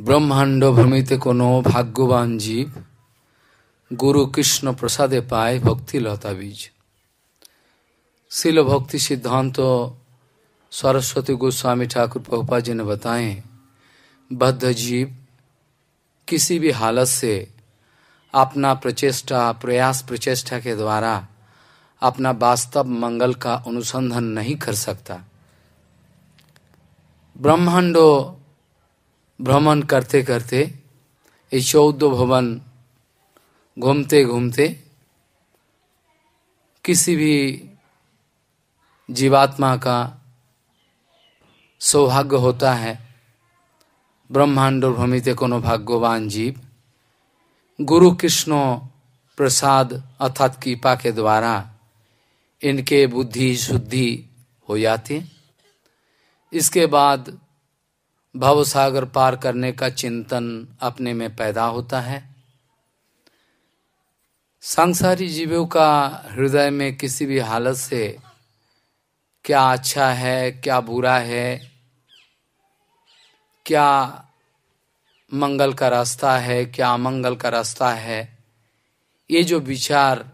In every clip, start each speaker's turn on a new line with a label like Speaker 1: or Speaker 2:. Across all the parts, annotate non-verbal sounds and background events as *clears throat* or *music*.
Speaker 1: भूमि को भाग्यवान जीव गुरु कृष्ण प्रसादे पाए भक्ति लता बीज शिल भक्ति सिद्धांत सरस्वती गोस्वामी ठाकुर पहुपा जी ने बताए बद्ध जीव किसी भी हालत से अपना प्रचेष्टा प्रयास प्रचेष्टा के द्वारा अपना वास्तव मंगल का अनुसंधान नहीं कर सकता ब्रह्मांडो भ्रमण करते करते ये चौदह भवन घूमते घूमते किसी भी जीवात्मा का सौभाग्य होता है ब्रह्मांड भ्रमित को भाग्यवान जीव गुरु कृष्ण प्रसाद अर्थात कृपा के द्वारा इनके बुद्धि शुद्धि हो जाती इसके बाद भवसागर पार करने का चिंतन अपने में पैदा होता है सांसारी जीवों का हृदय में किसी भी हालत से क्या अच्छा है क्या बुरा है क्या मंगल का रास्ता है क्या अमंगल का रास्ता है ये जो विचार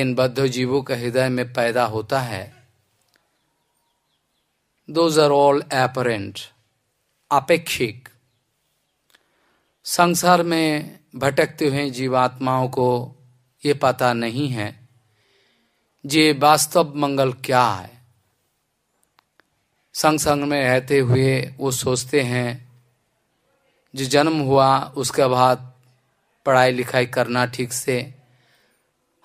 Speaker 1: इन बद्ध जीवों के हृदय में पैदा होता है दोज आर ऑल एपरेंट अपेक्षिक संसार में भटकते हुए जीवात्माओं को ये पता नहीं है जे वास्तव मंगल क्या है संग संग में रहते हुए वो सोचते हैं जो जन्म हुआ उसके बाद पढ़ाई लिखाई करना ठीक से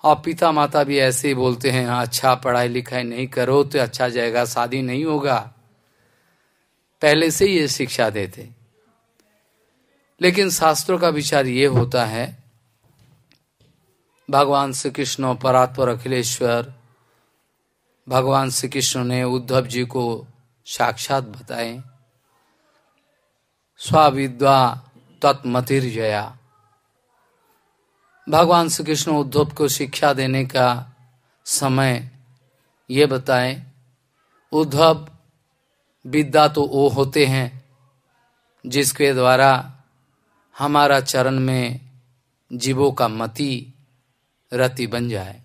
Speaker 1: और पिता माता भी ऐसे ही बोलते हैं अच्छा पढ़ाई लिखाई नहीं करो तो अच्छा जाएगा शादी नहीं होगा पहले से ये शिक्षा देते लेकिन शास्त्रों का विचार ये होता है भगवान श्री कृष्ण परात्पर अखिलेश्वर भगवान श्री कृष्ण ने उद्धव जी को साक्षात बताए स्वाविद्वा तत्मतिर जया भगवान श्री कृष्ण उद्धव को शिक्षा देने का समय ये बताएं उद्धव विद्या तो वो होते हैं जिसके द्वारा हमारा चरण में जीवों का मति रति बन जाए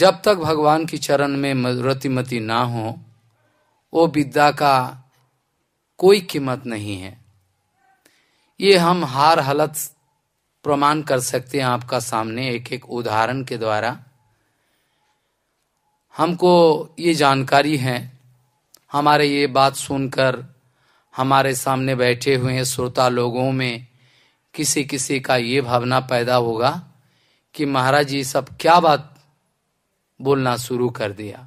Speaker 1: जब तक भगवान की चरण में रतिमति ना हो वो विद्या का कोई कीमत नहीं है ये हम हार हालत प्रमाण कर सकते हैं आपका सामने एक एक उदाहरण के द्वारा हमको ये जानकारी है हमारे ये बात सुनकर हमारे सामने बैठे हुए हैं श्रोता लोगों में किसी किसी का ये भावना पैदा होगा कि महाराज जी सब क्या बात बोलना शुरू कर दिया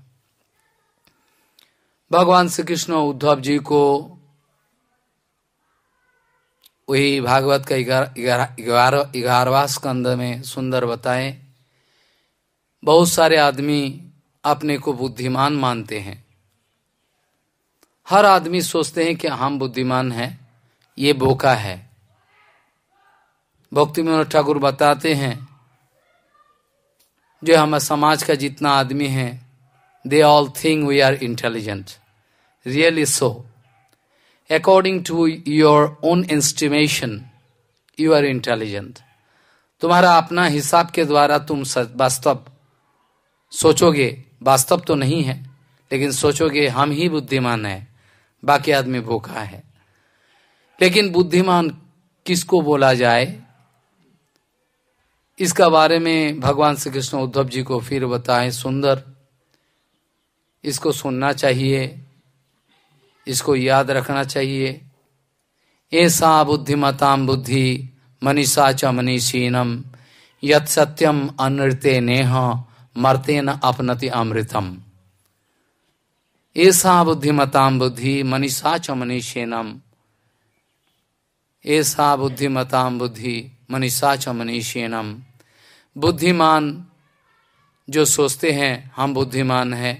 Speaker 1: भगवान श्री कृष्ण उद्धव जी को वही भागवत का ग्यारहवा स्कंद में सुंदर बताएं बहुत सारे आदमी अपने को बुद्धिमान मानते हैं हर आदमी सोचते हैं कि हम बुद्धिमान हैं ये बोका है भक्ति मनोज ठाकुर बताते हैं जो हमारे समाज का जितना आदमी है they all think we are intelligent really so according to your own estimation you are intelligent तुम्हारा अपना हिसाब के द्वारा तुम वास्तव सोचोगे वास्तव तो नहीं है लेकिन सोचोगे हम ही बुद्धिमान है बाकी आदमी भूखा है लेकिन बुद्धिमान किसको बोला जाए इसका बारे में भगवान श्री कृष्ण उद्धव जी को फिर बताएं सुंदर इसको सुनना चाहिए इसको याद रखना चाहिए ऐसा बुद्धिमताम बुद्धि मनीषा च मनीषीनम यत सत्यम अनृत्य नेह मरते न अपनति अमृतम ऐसा बुद्धिमताम बुद्धि मनीषा च मनीषेनम ऐसा बुद्धिमताम बुद्धि मनीषा च मनीषेनम बुद्धिमान जो सोचते हैं हम बुद्धिमान हैं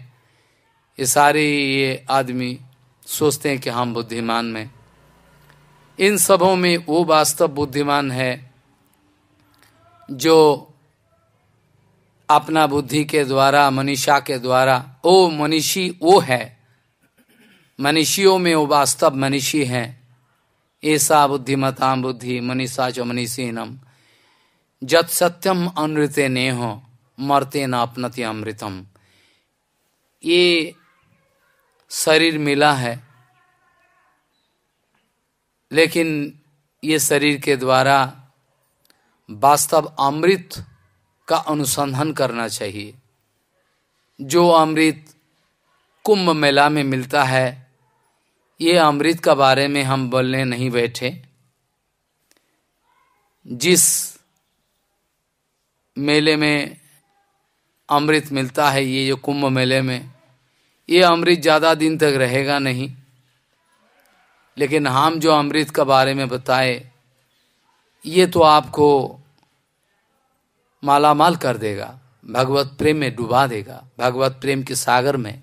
Speaker 1: ये सारे ये आदमी सोचते हैं कि हम बुद्धिमान में इन सबों में वो वास्तव बुद्धिमान है जो अपना बुद्धि के द्वारा मनीषा के द्वारा ओ मनीषी वो है मनीषियों में वो वास्तव मनीषी है ऐसा बुद्धिमताम बुद्धि मनीषा च नम जत सत्यम अनृत्य नेह मरते न अपनति अमृतम ये शरीर मिला है लेकिन ये शरीर के द्वारा वास्तव अमृत का अनुसंधान करना चाहिए जो अमृत कुंभ मेला में मिलता है ये अमृत का बारे में हम बोलने नहीं बैठे जिस मेले में अमृत मिलता है ये जो कुंभ मेले में ये अमृत ज़्यादा दिन तक रहेगा नहीं लेकिन हम जो अमृत का बारे में बताए ये तो आपको मालामाल कर देगा भगवत प्रेम में डुबा देगा भगवत प्रेम के सागर में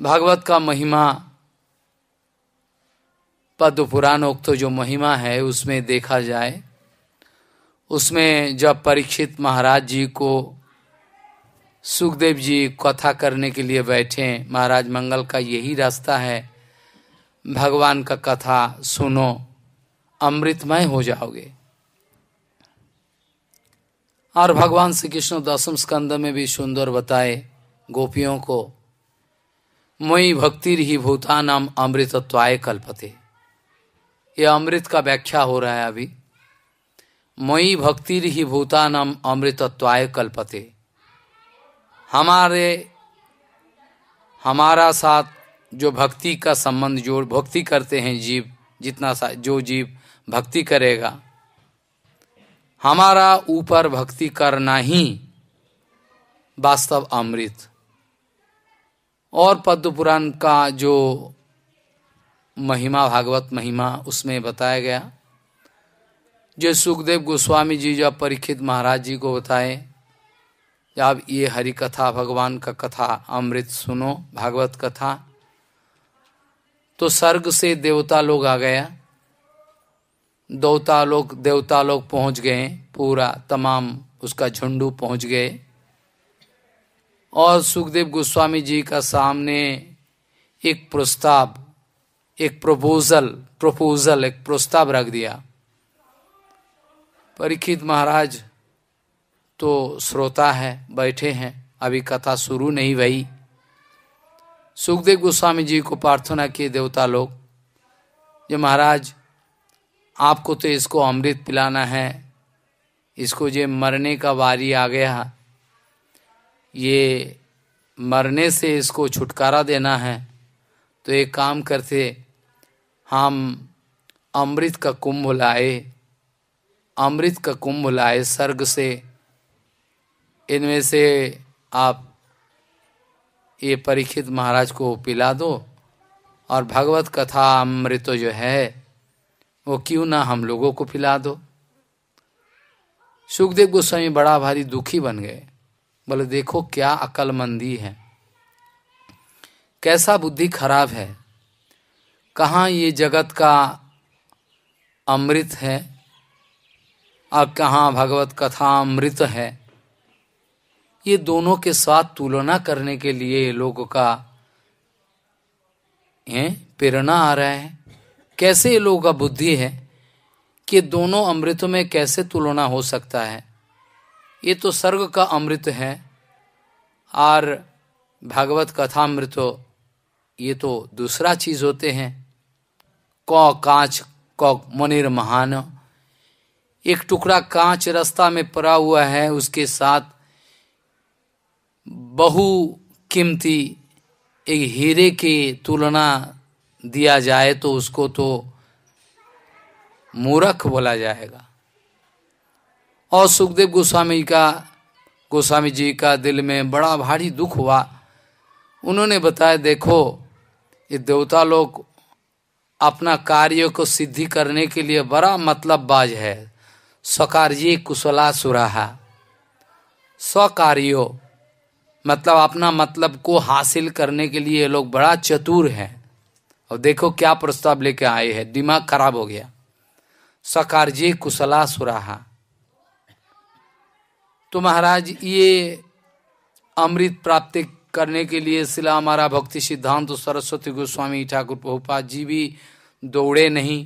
Speaker 1: भगवत का महिमा पद्म पुराण उक्त तो जो महिमा है उसमें देखा जाए उसमें जब परीक्षित महाराज जी को सुखदेव जी कथा करने के लिए बैठे महाराज मंगल का यही रास्ता है भगवान का कथा सुनो अमृतमय हो जाओगे और भगवान श्री कृष्ण दशम स्कंद में भी सुंदर बताए गोपियों को मई भक्ति ही भूता नाम अमृतत्वाय कल्पते ये अमृत का व्याख्या हो रहा है अभी मई भक्ति ही भूता नाम अमृतत्वाय कल्पते हमारे हमारा साथ जो भक्ति का संबंध जो भक्ति करते हैं जीव जितना सा जो जीव भक्ति करेगा हमारा ऊपर भक्ति करना ही वास्तव अमृत और पद्म पुराण का जो महिमा भागवत महिमा उसमें बताया गया जो सुखदेव गोस्वामी जी जो परीक्षित महाराज जी को बताए आप ये हरि कथा भगवान का कथा अमृत सुनो भागवत कथा तो स्वर्ग से देवता लोग आ गया देवता लोग देवता लोग पहुंच गए पूरा तमाम उसका झुंडू पहुंच गए और सुखदेव गोस्वामी जी का सामने एक प्रस्ताव एक प्रपोजल प्रपोजल एक प्रस्ताव रख दिया परीक्षित महाराज तो श्रोता है बैठे हैं अभी कथा शुरू नहीं भई सुखदेव गोस्वामी जी को प्रार्थना किए देवता लोग जो महाराज आपको तो इसको अमृत पिलाना है इसको जे मरने का बारी आ गया ये मरने से इसको छुटकारा देना है तो एक काम करते हम अमृत का कुंभ लाए अमृत का कुंभ लाए स्वर्ग से इनमें से आप ये परीक्षित महाराज को पिला दो और भगवत कथा अमृत जो है वो क्यों ना हम लोगों को पिला दो सुखदेव गोस्वामी बड़ा भारी दुखी बन गए बोले देखो क्या अकलमंदी है कैसा बुद्धि खराब है कहाँ ये जगत का अमृत है और कहाँ भगवत कथा अमृत है ये दोनों के साथ तुलना करने के लिए लोगों का प्रेरणा आ रहा है कैसे ये लोगों का बुद्धि है कि दोनों अमृतों में कैसे तुलना हो सकता है ये तो सर्ग का अमृत है और भागवत कथा अमृत ये तो दूसरा चीज होते हैं कौ कांच कौ मनिर महान एक टुकड़ा कांच रास्ता में पड़ा हुआ है उसके साथ बहु कीमती एक हीरे की तुलना दिया जाए तो उसको तो मूरख बोला जाएगा और सुखदेव गोस्वामी का गोस्वामी जी का दिल में बड़ा भारी दुख हुआ उन्होंने बताया देखो ये देवता लोग अपना कार्य को सिद्धि करने के लिए बड़ा मतलब बाज है स्वकार्य कुशला सुराहा स्वकार्यो मतलब अपना मतलब को हासिल करने के लिए लोग बड़ा चतुर हैं और देखो क्या प्रस्ताव लेके आए हैं दिमाग खराब हो गया सकारजी कुशला सुराहा तो महाराज ये अमृत प्राप्ति करने के लिए सिला हमारा भक्ति सिद्धांत तो सरस्वती गोस्वामी ठाकुर प्रभुपा जी भी दौड़े नहीं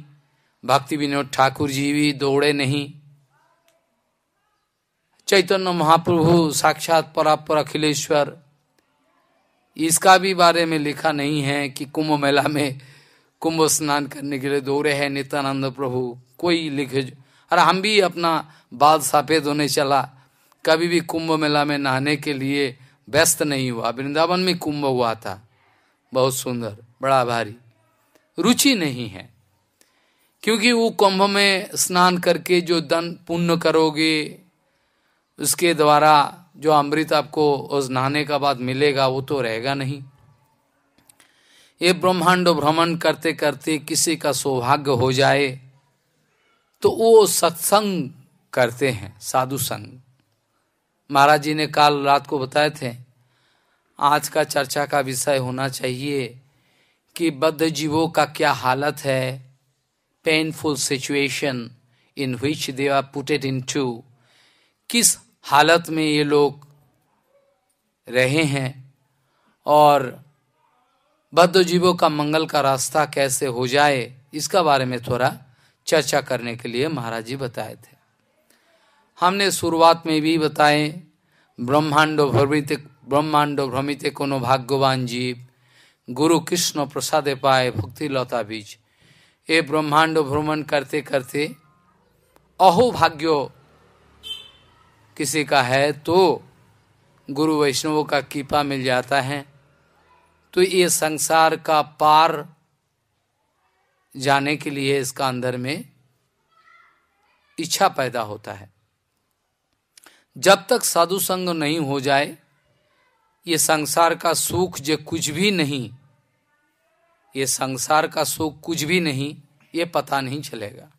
Speaker 1: भक्ति विनोद ठाकुर जी भी दौड़े नहीं चैतन्य महाप्रभु साक्षात परापर अखिलेश्वर इसका भी बारे में लिखा नहीं है कि कुंभ मेला में कुंभ स्नान करने के लिए दौड़े हैं नित्यानंद प्रभु कोई लिखे अरे हम भी अपना बाद सफेद होने चला कभी भी कुंभ मेला में नहाने के लिए व्यस्त नहीं हुआ वृंदावन में कुंभ हुआ था बहुत सुंदर बड़ा भारी रुचि नहीं है क्योंकि वो कुंभ में स्नान करके जो दन पुण्य करोगे उसके द्वारा जो अमृत आपको उस नहाने का बाद मिलेगा वो तो रहेगा नहीं ये ब्रह्मांड भ्रमण करते करते किसी का सौभाग्य हो जाए तो वो सत्संग करते हैं साधु संग महाराज जी ने काल रात को बताए थे आज का चर्चा का विषय होना चाहिए कि बद्ध जीवों का क्या हालत है painful situation in which they are putted into किस हालत में ये लोग रहे हैं और बद्ध जीवों का मंगल का रास्ता कैसे हो जाए इसका बारे में थोड़ा चर्चा करने के लिए महाराज जी बताए थे हमने शुरुआत में भी बताए ब्रह्मांडो भ्रमित ब्रह्मांडो भ्रमित कोनो भाग्यवान जीव गुरु कृष्ण प्रसाद पाए भक्ति लता बीज ये ब्रह्मांड भ्रमण करते करते अहो भाग्यो किसी का है तो गुरु वैष्णवों का कीपा मिल जाता है तो ये संसार का पार जाने के लिए इसका अंदर में इच्छा पैदा होता है जब तक साधु संग नहीं हो जाए ये संसार का सुख जो कुछ भी नहीं ये संसार का सुख कुछ भी नहीं ये पता नहीं चलेगा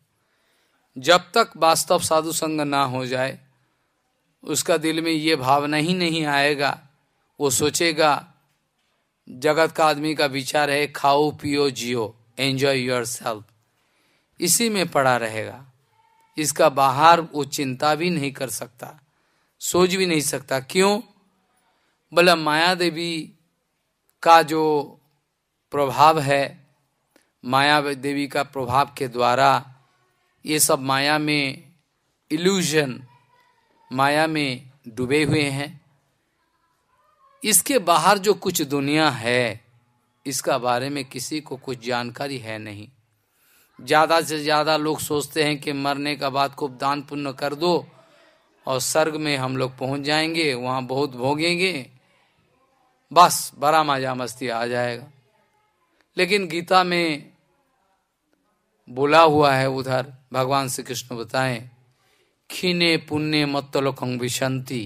Speaker 1: जब तक वास्तव साधु संग ना हो जाए उसका दिल में ये भावना ही नहीं आएगा वो सोचेगा जगत का आदमी का विचार है खाओ पियो जियो एंजॉय योर सेल्फ इसी में पड़ा रहेगा इसका बाहर वो चिंता भी नहीं कर सकता सोच भी नहीं सकता क्यों बोला माया देवी का जो प्रभाव है माया देवी का प्रभाव के द्वारा ये सब माया में इल्यूजन माया में डूबे हुए हैं इसके बाहर जो कुछ दुनिया है इसका बारे में किसी को कुछ जानकारी है नहीं ज़्यादा से ज़्यादा लोग सोचते हैं कि मरने का बाद खूब दान पुण्य कर दो और स्वर्ग में हम लोग पहुंच जाएंगे वहाँ बहुत भोगेंगे बस बड़ा मजा मस्ती आ जाएगा लेकिन गीता में बोला हुआ है उधर भगवान श्री कृष्ण बताएं खीने पुण्य मतलोकं विशंति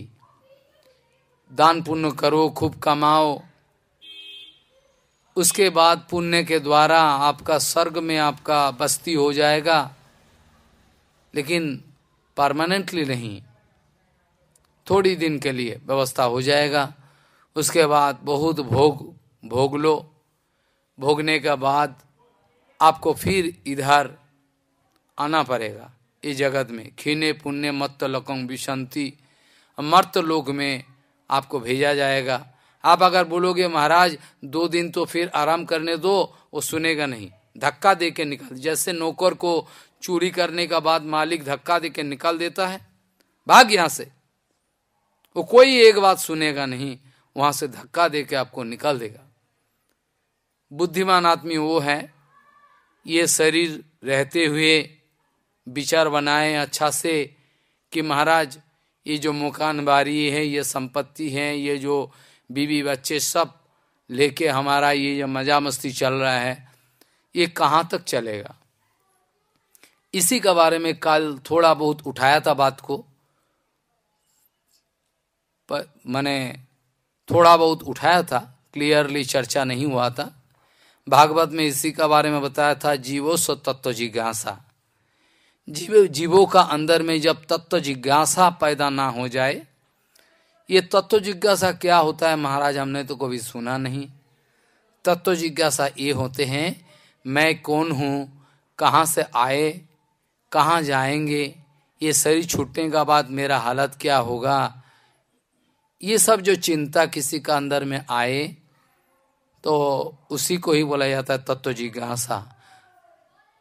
Speaker 1: दान पुण्य करो खूब कमाओ उसके बाद पुण्य के द्वारा आपका स्वर्ग में आपका बस्ती हो जाएगा लेकिन परमानेंटली नहीं थोड़ी दिन के लिए व्यवस्था हो जाएगा उसके बाद बहुत भोग भोग लो भोगने के बाद आपको फिर इधर आना पड़ेगा ये जगत में खीने पुण्य मत्त लकों विशांति मर्त लोक में आपको भेजा जाएगा आप अगर बोलोगे महाराज दो दिन तो फिर आराम करने दो वो सुनेगा नहीं धक्का दे के निकल जैसे नौकर को चोरी करने का बाद मालिक धक्का दे के निकाल देता है भाग यहां से वो कोई एक बात सुनेगा नहीं वहां से धक्का दे आपको निकाल देगा बुद्धिमान आदमी वो है ये शरीर रहते हुए विचार बनाए अच्छा से कि महाराज ये जो मकान बारी है ये संपत्ति है ये जो बीवी बच्चे सब लेके हमारा ये जो मजा मस्ती चल रहा है ये कहाँ तक चलेगा इसी के बारे में कल थोड़ा बहुत उठाया था बात को पर मैंने थोड़ा बहुत उठाया था क्लियरली चर्चा नहीं हुआ था भागवत में इसी के बारे में बताया था जीवो सो तत्व जिज्ञासा जीव जीवों का अंदर में जब तत्व जिज्ञासा पैदा ना हो जाए ये तत्व जिज्ञासा क्या होता है महाराज हमने तो कभी सुना नहीं तत्व जिज्ञासा ये होते हैं मैं कौन हूँ कहाँ से आए कहाँ जाएंगे ये शरीर छूटने का बाद मेरा हालत क्या होगा ये सब जो चिंता किसी का अंदर में आए तो उसी को ही बोला जाता है तत्व जिज्ञासा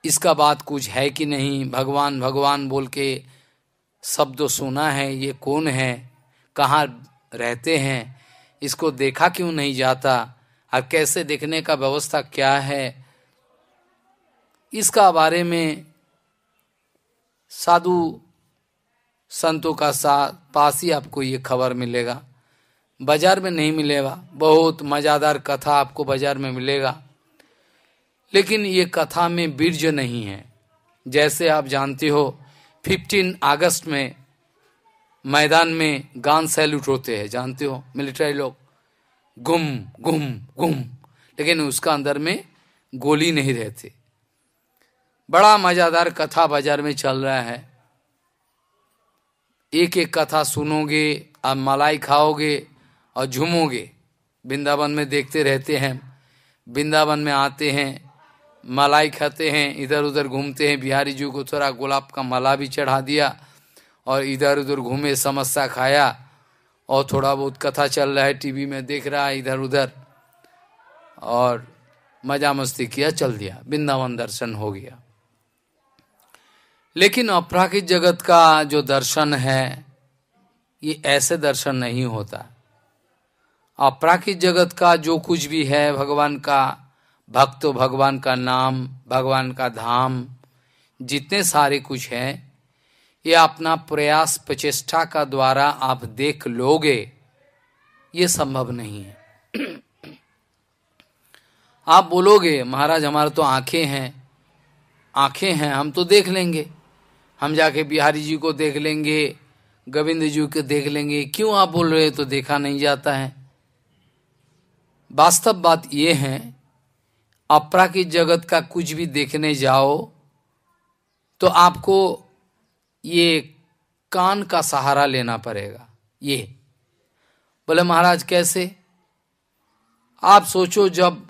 Speaker 1: इसका बात कुछ है कि नहीं भगवान भगवान बोल के शब्द सुना है ये कौन है कहाँ रहते हैं इसको देखा क्यों नहीं जाता और कैसे देखने का व्यवस्था क्या है इसका बारे में साधु संतों का साथ पास ही आपको ये खबर मिलेगा बाजार में नहीं मिलेगा बहुत मज़ादार कथा आपको बाजार में मिलेगा लेकिन ये कथा में बीर्ज नहीं है जैसे आप जानते हो 15 अगस्त में मैदान में गान सैल्यूट होते हैं जानते हो मिलिट्री लोग गुम गुम गुम लेकिन उसका अंदर में गोली नहीं रहते बड़ा मज़ादार कथा बाजार में चल रहा है एक एक कथा सुनोगे आप मलाई खाओगे और झूमोगे वृंदावन में देखते रहते हैं वृंदावन में आते हैं मलाई खाते हैं इधर उधर घूमते हैं बिहारी जी को थोड़ा गुलाब का मला भी चढ़ा दिया और इधर उधर घूमे समस्या खाया और थोड़ा बहुत कथा चल रहा है टीवी में देख रहा है इधर उधर और मजा मस्ती किया चल दिया वृंदावन दर्शन हो गया लेकिन अपराकित जगत का जो दर्शन है ये ऐसे दर्शन नहीं होता अपराकित जगत का जो कुछ भी है भगवान का भक्तो भगवान का नाम भगवान का धाम जितने सारे कुछ हैं ये अपना प्रयास प्रचेष्टा का द्वारा आप देख लोगे ये संभव नहीं है *clears throat* आप बोलोगे महाराज हमारे तो आंखें हैं आंखें हैं हम तो देख लेंगे हम जाके बिहारी जी को देख लेंगे गोविंद जी को देख लेंगे क्यों आप बोल रहे तो देखा नहीं जाता है वास्तव बात ये है अपराकृत जगत का कुछ भी देखने जाओ तो आपको ये कान का सहारा लेना पड़ेगा ये बोले महाराज कैसे आप सोचो जब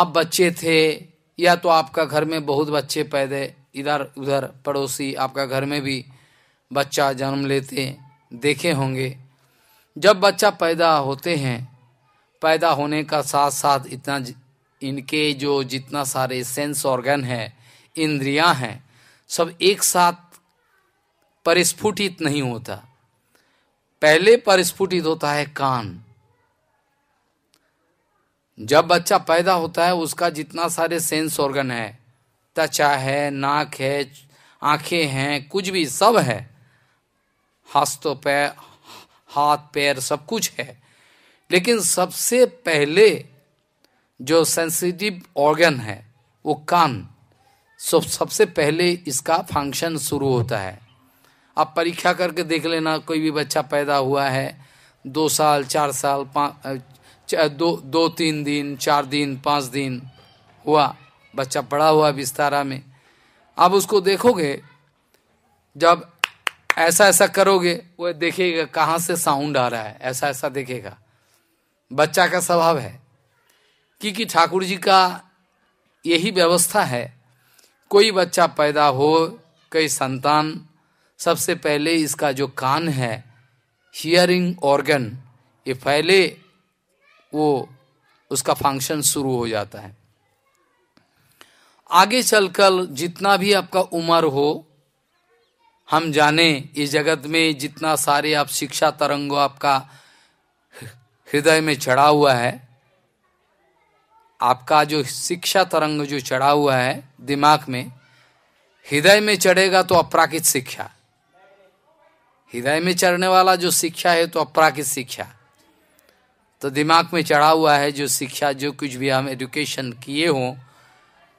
Speaker 1: आप बच्चे थे या तो आपका घर में बहुत बच्चे पैदे इधर उधर पड़ोसी आपका घर में भी बच्चा जन्म लेते देखे होंगे जब बच्चा पैदा होते हैं पैदा होने का साथ साथ इतना इनके जो जितना सारे सेंस ऑर्गन है इंद्रियां हैं सब एक साथ परिस्फुटित नहीं होता पहले परिस्फुटित होता है कान जब बच्चा पैदा होता है उसका जितना सारे सेंस ऑर्गन है त्वचा है नाक है आंखें हैं कुछ भी सब है हस्तों पैर हाथ पैर सब कुछ है लेकिन सबसे पहले जो सेंसिटिव ऑर्गन है वो कान सब सबसे पहले इसका फंक्शन शुरू होता है आप परीक्षा करके देख लेना कोई भी बच्चा पैदा हुआ है दो साल चार साल पाँच दो दो तीन दिन चार दिन पाँच दिन हुआ बच्चा पड़ा हुआ विस्तारा में आप उसको देखोगे जब ऐसा ऐसा करोगे वह देखेगा कहाँ से साउंड आ रहा है ऐसा ऐसा देखेगा बच्चा का स्वभाव है क्योंकि ठाकुर जी का यही व्यवस्था है कोई बच्चा पैदा हो कई संतान सबसे पहले इसका जो कान है हियरिंग ऑर्गन ये पहले वो उसका फंक्शन शुरू हो जाता है आगे चलकर जितना भी आपका उम्र हो हम जाने इस जगत में जितना सारे आप शिक्षा तरंगों आपका हृदय में चढ़ा हुआ है आपका जो शिक्षा तरंग जो चढ़ा हुआ है दिमाग में हृदय में चढ़ेगा तो अपराकित शिक्षा हृदय में चढ़ने वाला जो शिक्षा है तो अपराकित शिक्षा तो दिमाग में चढ़ा हुआ है जो शिक्षा जो कुछ भी हम एजुकेशन किए हों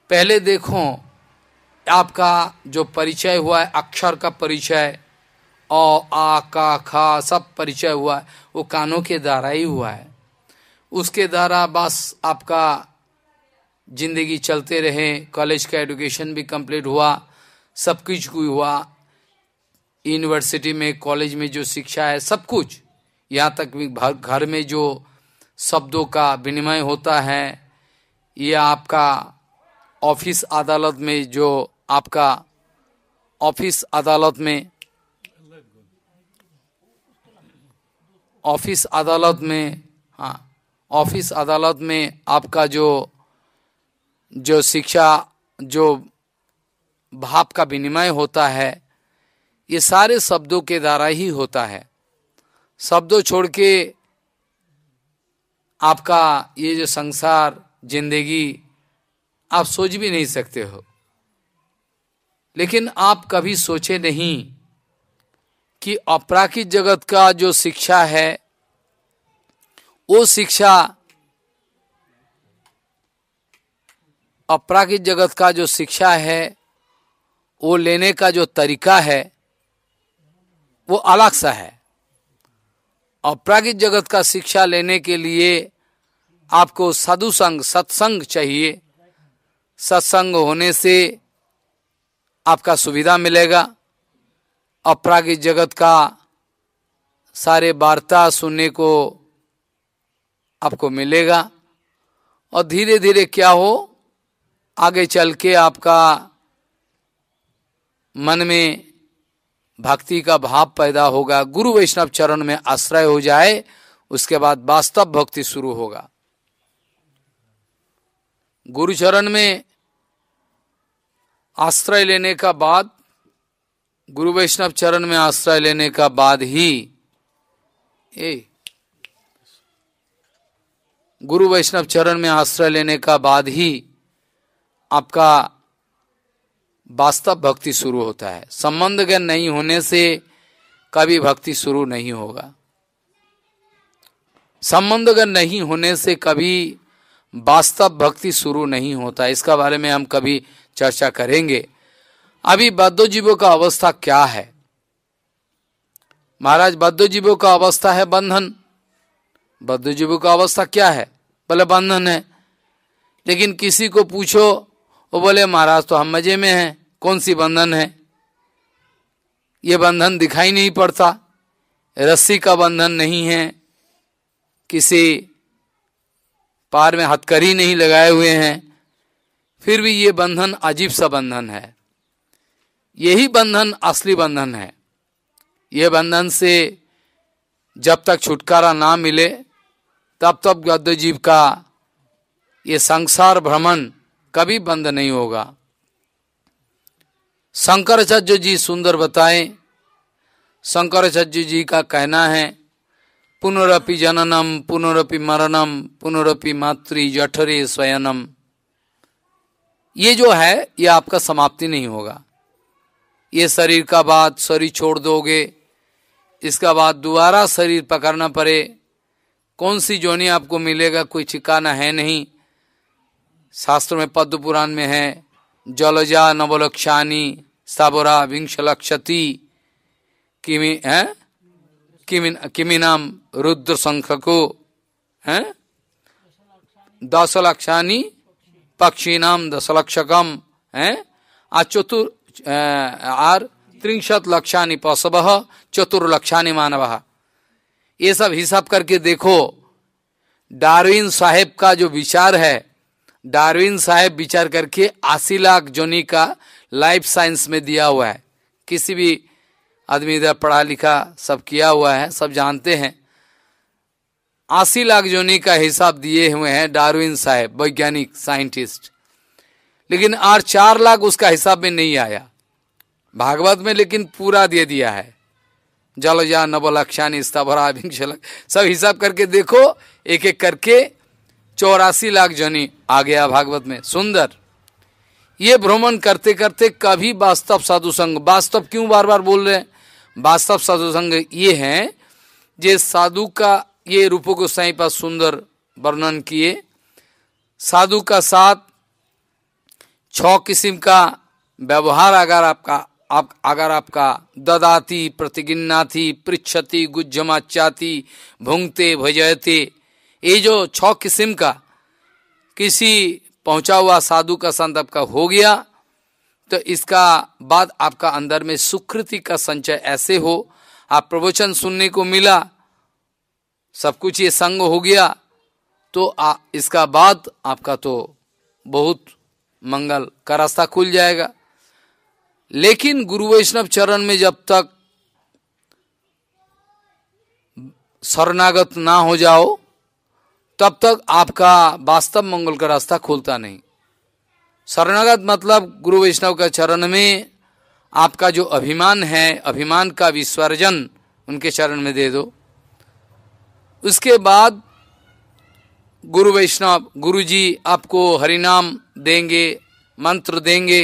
Speaker 1: पहले देखो आपका जो परिचय हुआ है अक्षर का परिचय अ आ का खा सब परिचय हुआ है वो कानों के द्वारा ही हुआ है उसके द्वारा बस आपका जिंदगी चलते रहे कॉलेज का एडुकेशन भी कंप्लीट हुआ सब कुछ कुछ हुआ यूनिवर्सिटी में कॉलेज में जो शिक्षा है सब कुछ यहाँ तक भी घर में जो शब्दों का विनिमय होता है ये आपका ऑफिस अदालत में जो आपका ऑफिस अदालत में ऑफिस अदालत में हाँ ऑफिस अदालत में आपका जो जो शिक्षा जो भाव का विनिमय होता है ये सारे शब्दों के द्वारा ही होता है शब्दों छोड़ के आपका ये जो संसार जिंदगी आप सोच भी नहीं सकते हो लेकिन आप कभी सोचे नहीं कि अपराकित जगत का जो शिक्षा है वो शिक्षा अपरागिक जगत का जो शिक्षा है वो लेने का जो तरीका है वो अलग सा है अपरागिक जगत का शिक्षा लेने के लिए आपको साधु संग सत्संग चाहिए सत्संग होने से आपका सुविधा मिलेगा अपरागित जगत का सारे वार्ता सुनने को आपको मिलेगा और धीरे धीरे क्या हो आगे चल के आपका मन में भक्ति का भाव पैदा होगा गुरु वैष्णव चरण में आश्रय हो जाए उसके बाद वास्तव भक्ति शुरू होगा गुरु चरण में आश्रय लेने का बाद गुरु वैष्णव चरण में आश्रय लेने का बाद ही ए गुरु वैष्णव चरण में आश्रय लेने का बाद ही आपका वास्तव भक्ति शुरू होता है संबंध के नहीं होने से कभी भक्ति शुरू नहीं होगा संबंध ज्ञान नहीं होने से कभी वास्तव भक्ति शुरू नहीं होता इसका बारे में हम कभी चर्चा करेंगे अभी बद्ध जीवों का अवस्था क्या है महाराज बद्ध जीवों का अवस्था है बंधन बद्ध जीवों का अवस्था क्या है बोले बंधन है लेकिन किसी को पूछो वो बोले महाराज तो हम मजे में हैं कौन सी बंधन है ये बंधन दिखाई नहीं पड़ता रस्सी का बंधन नहीं है किसी पार में हथकरी नहीं लगाए हुए हैं फिर भी ये बंधन अजीब सा बंधन है यही बंधन असली बंधन है ये बंधन से जब तक छुटकारा ना मिले तब गद्य जीव का ये संसार भ्रमण कभी बंद नहीं होगा शंकराचार्य जी सुंदर बताएं शंकराचार्य जी का कहना है पुनरपि जननम पुनरपि मरणम पुनरपि मातृ जठरे स्वयनम ये जो है ये आपका समाप्ति नहीं होगा ये शरीर का बाद शरीर छोड़ दोगे इसका बाद दोबारा शरीर पकड़ना पड़े कौन सी जोनी आपको मिलेगा कोई ठिकाना है नहीं शास्त्र में पद्म पुराण में है जलजा नवलक्षानी विंश लक्षति किमी है किमी नाम रुद्र शंख को है लक्षानी पक्षी नाम लक्षकम है आ चतुर आर त्रिशत लक्षानी पशव लक्षानी मानव ये सब हिसाब करके देखो डार्विन साहेब का जो विचार है डार्विन साहब विचार करके अस्सी लाख जोनी का लाइफ साइंस में दिया हुआ है किसी भी आदमी इधर पढ़ा लिखा सब किया हुआ है सब जानते हैं अस्सी लाख जोनी का हिसाब दिए हुए हैं डार्विन साहब वैज्ञानिक साइंटिस्ट लेकिन आज चार लाख उसका हिसाब में नहीं आया भागवत में लेकिन पूरा दे दिया है जलजा जा स्तभरा विंशलक सब हिसाब करके देखो एक एक करके चौरासी लाख जने आ गया भागवत में सुंदर ये भ्रमण करते करते कभी वास्तव साधु संघ वास्तव क्यों बार बार बोल रहे हैं वास्तव साधु संघ ये हैं जे साधु का ये रूप साई पास सुंदर वर्णन किए साधु का साथ छ किस्म का व्यवहार अगर आपका आप अगर आपका ददाती प्रतिगिन्नाथी पृछती गुज्जमाचाती भूंगते भजयते ये जो छ किस्म का किसी पहुंचा हुआ साधु का संत आपका हो गया तो इसका बाद आपका अंदर में सुकृति का संचय ऐसे हो आप प्रवचन सुनने को मिला सब कुछ ये संग हो गया तो आ, इसका बाद आपका तो बहुत मंगल का रास्ता खुल जाएगा लेकिन गुरु वैष्णव चरण में जब तक शरणागत ना हो जाओ तब तक आपका वास्तव मंगल का रास्ता खुलता नहीं शरणागत मतलब गुरु वैष्णव के चरण में आपका जो अभिमान है अभिमान का विसर्जन उनके चरण में दे दो उसके बाद गुरु वैष्णव गुरु जी आपको हरिनाम देंगे मंत्र देंगे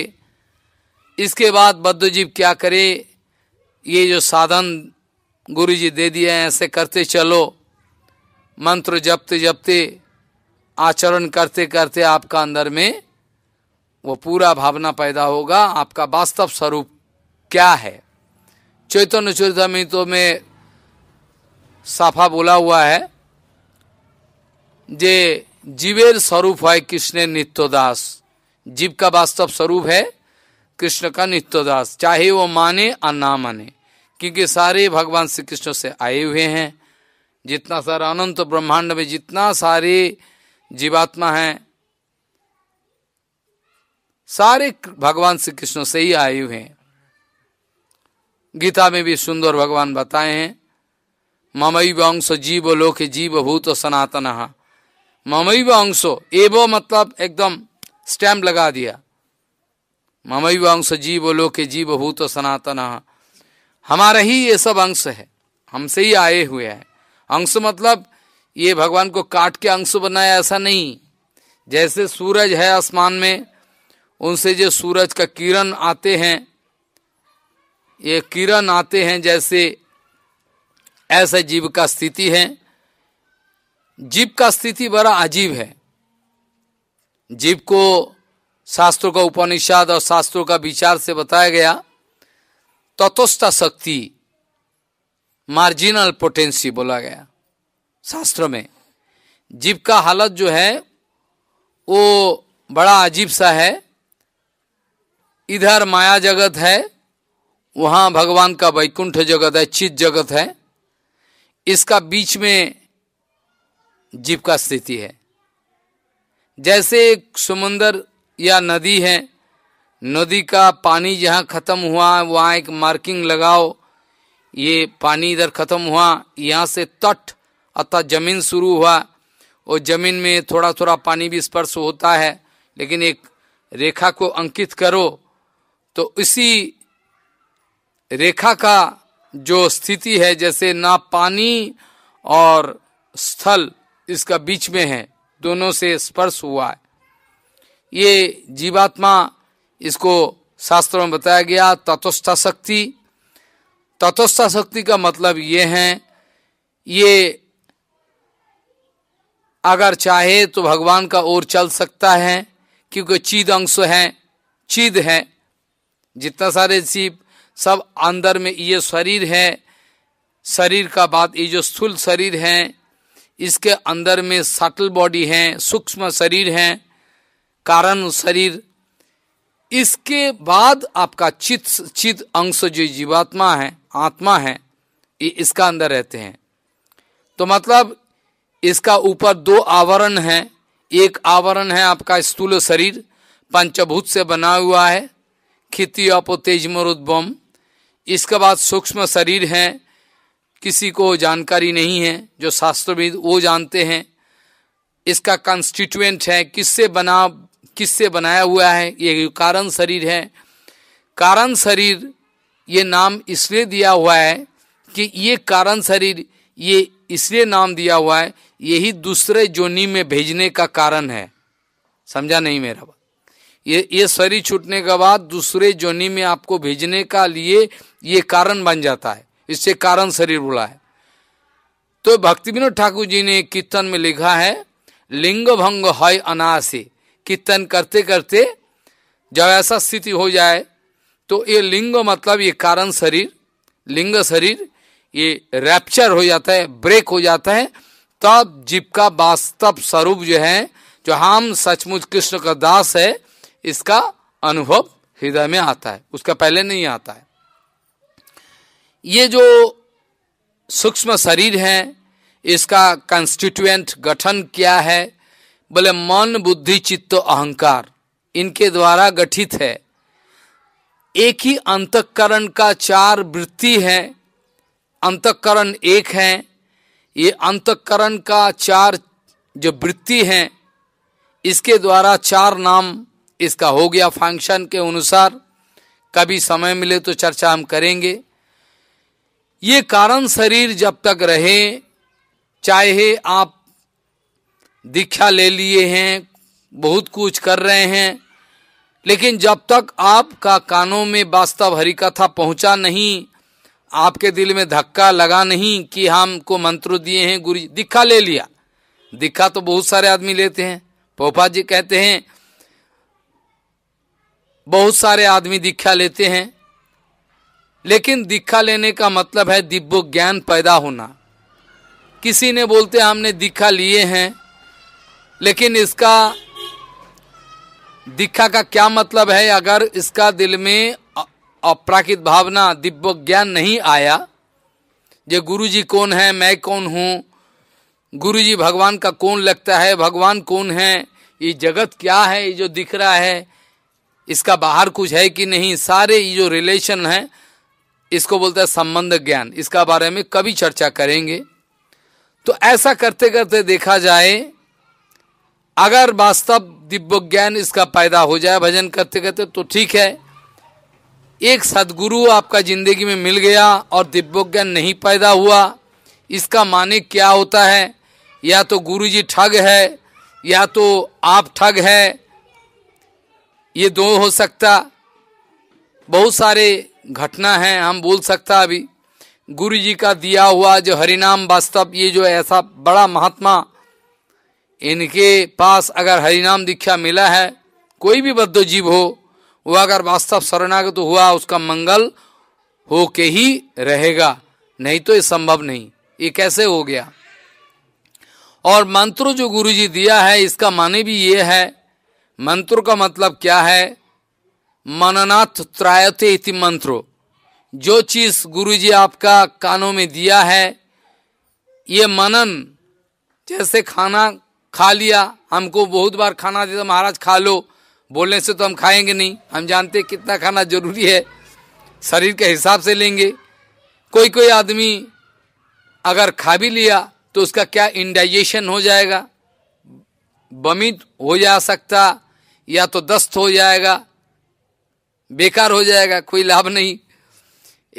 Speaker 1: इसके बाद बद्धजीव क्या करे ये जो साधन गुरु जी दे दिए हैं ऐसे करते चलो मंत्र जपते जपते आचरण करते करते आपका अंदर में वो पूरा भावना पैदा होगा आपका वास्तव स्वरूप क्या है चैतन्य चरितमितो में साफा बोला हुआ है जे जीवेर स्वरूप है कृष्ण नित्यदास जीव का वास्तव स्वरूप है कृष्ण का नित्यदास चाहे वो माने और ना माने क्योंकि सारे भगवान श्री कृष्ण से आए हुए हैं जितना सारा अनंत ब्रह्मांड में जितना सारे जीवात्मा है सारे भगवान श्री कृष्ण से ही आए हुए हैं गीता में भी सुंदर भगवान बताए हैं ममई वंश जीव लोक जीव भूत सनातन ममई वंशो एवो मतलब एकदम स्टैम्प लगा दिया ममई वंश जीव लोक जीव भूत सनातन हमारा ही ये सब अंश है हमसे ही आए हुए हैं अंश मतलब ये भगवान को काट के अंश बनाया ऐसा नहीं जैसे सूरज है आसमान में उनसे जो सूरज का किरण आते हैं ये किरण आते हैं जैसे ऐसे जीव का स्थिति है जीव का स्थिति बड़ा अजीब है जीव को शास्त्रों का उपनिषद और शास्त्रों का विचार से बताया गया ततोस्ता शक्ति मार्जिनल पोटेंसी बोला गया शास्त्र में जीव का हालत जो है वो बड़ा अजीब सा है इधर माया जगत है वहाँ भगवान का वैकुंठ जगत है चित जगत है इसका बीच में जीव का स्थिति है जैसे एक समुंदर या नदी है नदी का पानी जहाँ खत्म हुआ वहाँ एक मार्किंग लगाओ ये पानी इधर ख़त्म हुआ यहाँ से तट अतः जमीन शुरू हुआ और जमीन में थोड़ा थोड़ा पानी भी स्पर्श होता है लेकिन एक रेखा को अंकित करो तो इसी रेखा का जो स्थिति है जैसे ना पानी और स्थल इसका बीच में है दोनों से स्पर्श हुआ है ये जीवात्मा इसको शास्त्रों में बताया गया तत्स्थ शक्ति तटस्था शक्ति का मतलब ये है ये अगर चाहे तो भगवान का ओर चल सकता है क्योंकि चिद अंश है चिद है जितना सारे जीव सब अंदर में ये शरीर है शरीर का बात ये जो स्थूल शरीर है इसके अंदर में सटल बॉडी है सूक्ष्म शरीर है कारण शरीर इसके बाद आपका चित चित अंश जो जीवात्मा है आत्मा है ये इसका अंदर रहते हैं तो मतलब इसका ऊपर दो आवरण है एक आवरण है आपका स्थूल शरीर पंचभूत से बना हुआ है खिति अपोतेज मरुद्वम इसके बाद सूक्ष्म शरीर है किसी को जानकारी नहीं है जो शास्त्रविद वो जानते हैं इसका कंस्टिट्यूएंट है किससे बना किससे बनाया हुआ है ये कारण शरीर है कारण शरीर ये नाम इसलिए दिया हुआ है कि ये कारण शरीर ये इसलिए नाम दिया हुआ है यही दूसरे जोनी में भेजने का कारण है समझा नहीं मेरा बात ये ये शरीर छूटने के बाद दूसरे जोनी में आपको भेजने का लिए ये कारण बन जाता है इससे कारण शरीर बोला है तो भक्ति विनोद ठाकुर जी ने कीर्तन में लिखा है लिंग भंग हय अनासे कीर्तन करते करते जब ऐसा स्थिति हो जाए तो ये लिंग मतलब ये कारण शरीर लिंग शरीर ये रैप्चर हो जाता है ब्रेक हो जाता है तब जीव का वास्तव स्वरूप जो है जो हम सचमुच कृष्ण का दास है इसका अनुभव हृदय में आता है उसका पहले नहीं आता है ये जो सूक्ष्म शरीर है इसका कंस्टिट्यूएंट गठन क्या है बोले मन बुद्धि चित्त अहंकार इनके द्वारा गठित है एक ही अंतकरण का चार वृत्ति है अंतकरण एक है ये अंतकरण का चार जो वृत्ति है इसके द्वारा चार नाम इसका हो गया फंक्शन के अनुसार कभी समय मिले तो चर्चा हम करेंगे ये कारण शरीर जब तक रहे चाहे आप दीक्षा ले लिए हैं बहुत कुछ कर रहे हैं लेकिन जब तक आपका कानों में वास्तव हरि कथा पहुंचा नहीं आपके दिल में धक्का लगा नहीं कि हमको मंत्र दिए हैं गुरु दिखा ले लिया दिखा तो बहुत सारे आदमी लेते हैं पोपा जी कहते हैं बहुत सारे आदमी दीक्षा लेते हैं लेकिन दीक्षा लेने का मतलब है दिव्य ज्ञान पैदा होना किसी ने बोलते हमने दीक्षा लिए हैं लेकिन इसका दीक्षा का क्या मतलब है अगर इसका दिल में अपराकित भावना दिव्य ज्ञान नहीं आया जे गुरु जी कौन है मैं कौन हूँ गुरु जी भगवान का कौन लगता है भगवान कौन है ये जगत क्या है ये जो दिख रहा है इसका बाहर कुछ है कि नहीं सारे ये जो रिलेशन है इसको बोलता है संबंध ज्ञान इसका बारे में कभी चर्चा करेंगे तो ऐसा करते करते देखा जाए अगर वास्तव दिव्य ज्ञान इसका पैदा हो जाए भजन करते करते तो ठीक है एक सदगुरु आपका जिंदगी में मिल गया और दिव्य ज्ञान नहीं पैदा हुआ इसका माने क्या होता है या तो गुरु जी ठग है या तो आप ठग है ये दो हो सकता बहुत सारे घटना है हम बोल सकता अभी गुरु जी का दिया हुआ जो हरिनाम वास्तव ये जो ऐसा बड़ा महात्मा इनके पास अगर हरिनाम दीक्षा मिला है कोई भी बद्ध जीव हो वह अगर वास्तव शरणागत हुआ उसका मंगल हो के ही रहेगा नहीं तो ये संभव नहीं ये कैसे हो गया और मंत्र जो गुरु जी दिया है इसका माने भी ये है मंत्र का मतलब क्या है मननाथ त्रायते इति मंत्र जो चीज गुरु जी आपका कानों में दिया है ये मनन जैसे खाना खा लिया हमको बहुत बार खाना देता महाराज खा लो बोलने से तो हम खाएंगे नहीं हम जानते कितना खाना जरूरी है शरीर के हिसाब से लेंगे कोई कोई आदमी अगर खा भी लिया तो उसका क्या इंडाइजेशन हो जाएगा बमिट हो जा सकता या तो दस्त हो जाएगा बेकार हो जाएगा कोई लाभ नहीं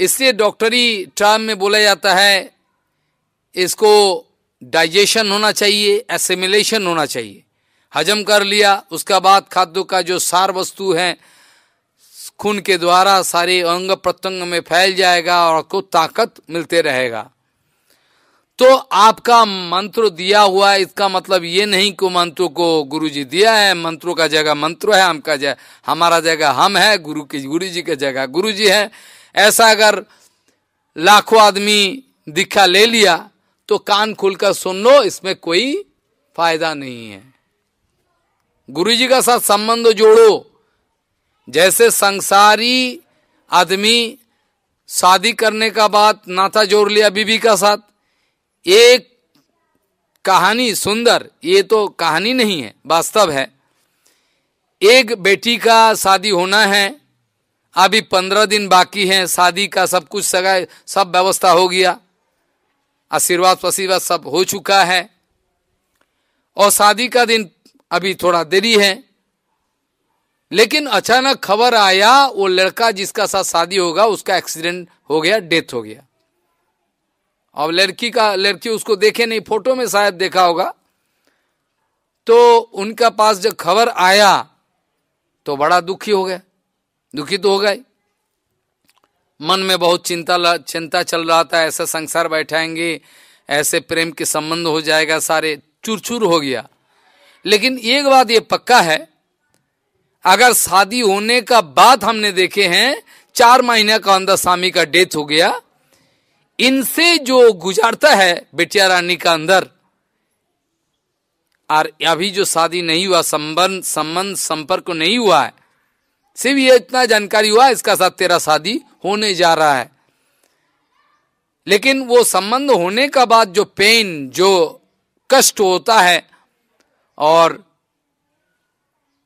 Speaker 1: इसलिए डॉक्टरी टर्म में बोला जाता है इसको डाइजेशन होना चाहिए एसिमिलेशन होना चाहिए हजम कर लिया उसका बाद खाद्य का जो सार वस्तु है खून के द्वारा सारे अंग प्रत्यंग में फैल जाएगा और आपको ताकत मिलते रहेगा तो आपका मंत्र दिया हुआ इसका मतलब ये नहीं कि मंत्रों को गुरु जी दिया है मंत्रों का जगह मंत्र है हमका जगह हमारा जगह हम है गुरु की गुरु जी का जगह गुरु जी है ऐसा अगर लाखों आदमी दिखा ले लिया तो कान खुलकर सुन लो इसमें कोई फायदा नहीं है गुरु जी का साथ संबंध जोड़ो जैसे संसारी आदमी शादी करने का बाद नाता जोड़ लिया बीबी का साथ एक कहानी सुंदर ये तो कहानी नहीं है वास्तव है एक बेटी का शादी होना है अभी पंद्रह दिन बाकी हैं शादी का सब कुछ सगा सब व्यवस्था हो गया आशीर्वाद वसीवत सब हो चुका है और शादी का दिन अभी थोड़ा देरी है लेकिन अचानक खबर आया वो लड़का जिसका साथ शादी होगा उसका एक्सीडेंट हो गया डेथ हो गया अब लड़की का लड़की उसको देखे नहीं फोटो में शायद देखा होगा तो उनका पास जब खबर आया तो बड़ा दुखी हो गया दुखी तो हो गए मन में बहुत चिंता चिंता चल रहा था ऐसा संसार बैठाएंगे ऐसे प्रेम के संबंध हो जाएगा सारे चुरचुर हो गया लेकिन एक बात ये पक्का है अगर शादी होने का बाद हमने देखे हैं चार महीने का अंदर स्वामी का डेथ हो गया इनसे जो गुजारता है बेटिया रानी का अंदर और अभी जो शादी नहीं हुआ संबंध संबंध संपर्क नहीं हुआ है सिर्फ ये इतना जानकारी हुआ इसका साथ तेरा शादी होने जा रहा है लेकिन वो संबंध होने का बाद जो पेन जो कष्ट होता है और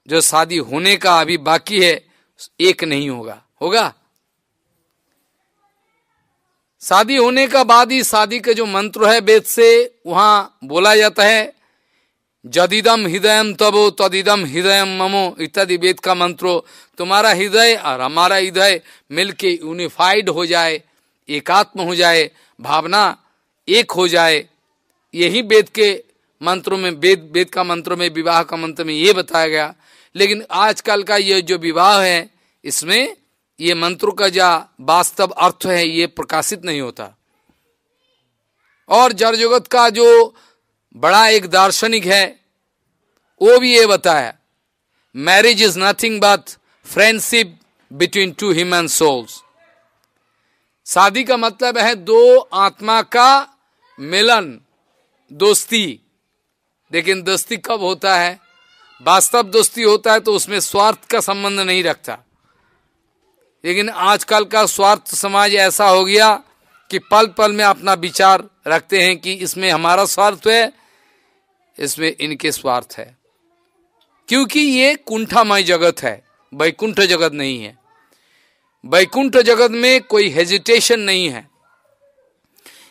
Speaker 1: जो शादी होने का अभी बाकी है एक नहीं होगा होगा शादी होने का बाद ही शादी का जो मंत्र है वेद से वहां बोला जाता है जदिदम हृदय तबो तदिदम हृदय ममो इत्यादि वेद का मंत्रो तुम्हारा हृदय और हमारा हृदय मिलके यूनिफाइड हो जाए एकात्म हो जाए भावना एक हो जाए यही वेद के मंत्रों में वेद वेद का मंत्रों में विवाह का मंत्र में ये बताया गया लेकिन आजकल का ये जो विवाह है इसमें ये मंत्रों का जो वास्तव अर्थ है ये प्रकाशित नहीं होता और जड़ जगत का जो बड़ा एक दार्शनिक है वो भी ये बताया marriage is nothing but friendship between two human souls शादी का मतलब है दो आत्मा का मिलन दोस्ती लेकिन दोस्ती कब होता है वास्तव दोस्ती होता है तो उसमें स्वार्थ का संबंध नहीं रखता लेकिन आजकल का स्वार्थ समाज ऐसा हो गया कि पल पल में अपना विचार रखते हैं कि इसमें हमारा स्वार्थ है इसमें इनके स्वार्थ है क्योंकि ये कुंठामय जगत है वैकुंठ जगत नहीं है वैकुंठ जगत में कोई हेजिटेशन नहीं है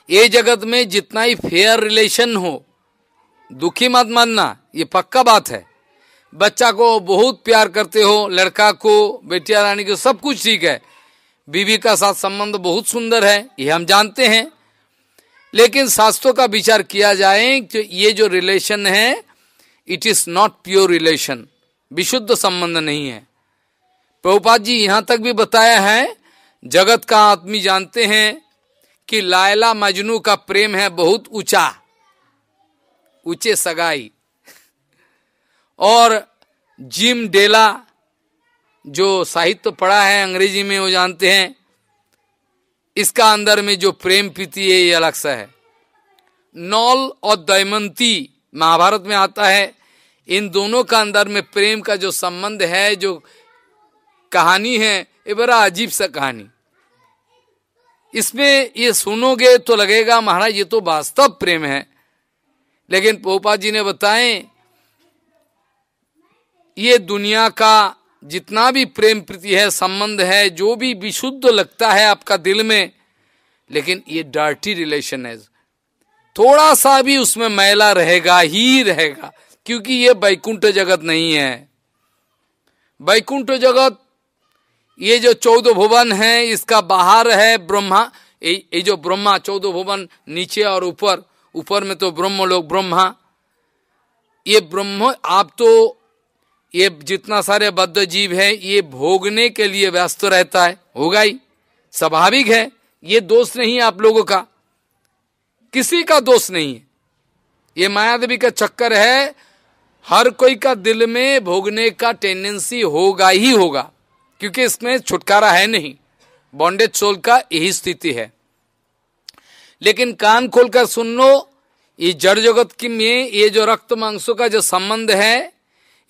Speaker 1: ये जगत में जितना ही फेयर रिलेशन हो दुखी मत मानना ये पक्का बात है बच्चा को बहुत प्यार करते हो लड़का को बेटिया रानी को सब कुछ ठीक है बीवी का साथ संबंध बहुत सुंदर है ये हम जानते हैं लेकिन शास्त्रों का विचार किया जाए तो ये जो रिलेशन है it is not pure relation विशुद्ध संबंध नहीं है प्रभुपाद जी यहां तक भी बताया है जगत का आदमी जानते हैं कि लायला मजनू का प्रेम है बहुत ऊंचा ऊंचे सगाई और जिम डेला जो साहित्य तो पढ़ा है अंग्रेजी में वो जानते हैं इसका अंदर में जो प्रेम प्रीति है ये अलग सा है नौल और दयमंती महाभारत में आता है इन दोनों का अंदर में प्रेम का जो संबंध है जो कहानी है ये बड़ा अजीब सा कहानी इसमें ये सुनोगे तो लगेगा महाराज ये तो वास्तव प्रेम है लेकिन पोपा जी ने बताएं ये दुनिया का जितना भी प्रेम प्रीति है संबंध है जो भी विशुद्ध लगता है आपका दिल में लेकिन ये डर्टी रिलेशन है थोड़ा सा भी उसमें मैला रहेगा ही रहेगा क्योंकि ये बैकुंठ जगत नहीं है बैकुंठ जगत ये जो चौदह भुवन है इसका बाहर है ब्रह्मा ये जो ब्रह्मा चौदह भुवन नीचे और ऊपर ऊपर में तो ब्रह्म लोग ब्रह्मा ये ब्रह्म आप तो ये जितना सारे बद्ध जीव है ये भोगने के लिए व्यस्त रहता है होगा ही स्वाभाविक है ये दोष नहीं आप लोगों का किसी का दोष नहीं है ये मायादेवी का चक्कर है हर कोई का दिल में भोगने का टेंडेंसी होगा ही होगा क्योंकि इसमें छुटकारा है नहीं बॉन्डेज चोल का यही स्थिति है लेकिन कान खोलकर सुन लो ये जड़ जगत की में ये जो रक्त मांसों का जो संबंध है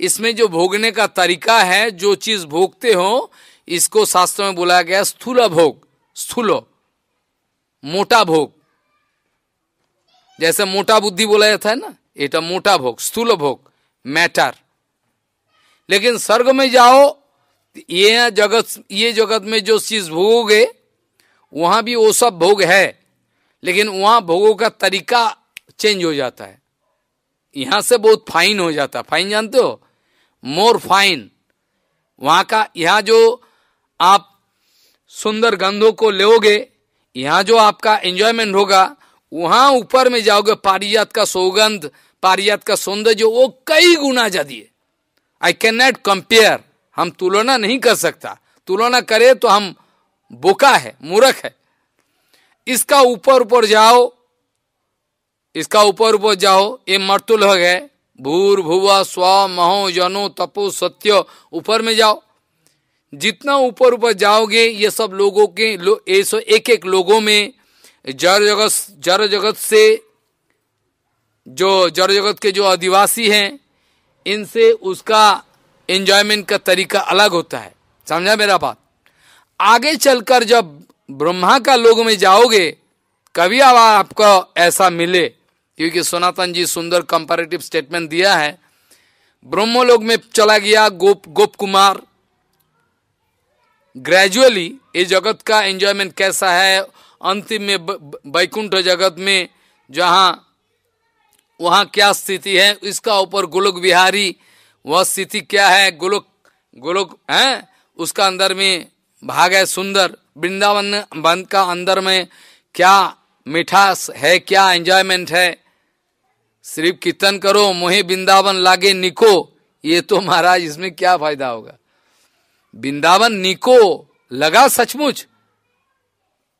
Speaker 1: इसमें जो भोगने का तरीका है जो चीज भोगते हो इसको शास्त्र में बोला गया स्थूल भोग स्थूल मोटा भोग जैसे मोटा बुद्धि बोला जाता है ना तो मोटा भोग स्थूल भोग मैटर लेकिन स्वर्ग में जाओ ये जगत ये जगत में जो चीज भोगे वहां भी वो सब भोग है लेकिन वहां भोगों का तरीका चेंज हो जाता है यहां से बहुत फाइन हो जाता है फाइन जानते हो मोर फाइन वहां का यहां जो आप सुंदर गंधों को लेगे यहां जो आपका एंजॉयमेंट होगा वहां ऊपर में जाओगे पारियात का सौगंध पारियात का सौंदर्य वो कई गुना ज्यादा आई कैन नॉट कंपेयर हम तुलना नहीं कर सकता तुलना करे तो हम बोका है मूर्ख है इसका ऊपर ऊपर जाओ इसका ऊपर ऊपर जाओ ये मर्तुल है भूर्भुवा स्व महो जनो तपो सत्य ऊपर में जाओ जितना ऊपर ऊपर जाओगे ये सब लोगों के लो, एक एक लोगों में जड़ जगत जड़ जगत से जो जड़ जगत के जो आदिवासी हैं इनसे उसका एंजॉयमेंट का तरीका अलग होता है समझा मेरा बात आगे चलकर जब ब्रह्मा का लोग में जाओगे कभी अब आपको ऐसा मिले क्योंकि सनातन जी सुंदर कंपेरेटिव स्टेटमेंट दिया है ब्रह्मलोक में चला गया गोप गोप कुमार ग्रेजुअली ये जगत का एंजॉयमेंट कैसा है अंतिम में वैकुंठ जगत में जहाँ वहाँ क्या स्थिति है इसका ऊपर गोलोक बिहारी वह स्थिति क्या है गोलोक गोलोक है उसका अंदर में भाग है सुंदर वृंदावन बंद का अंदर में क्या मिठास है क्या एंजॉयमेंट है सिर्फ कीर्तन करो मोहे वृंदावन लागे निको ये तो महाराज इसमें क्या फायदा होगा वृंदावन निको लगा सचमुच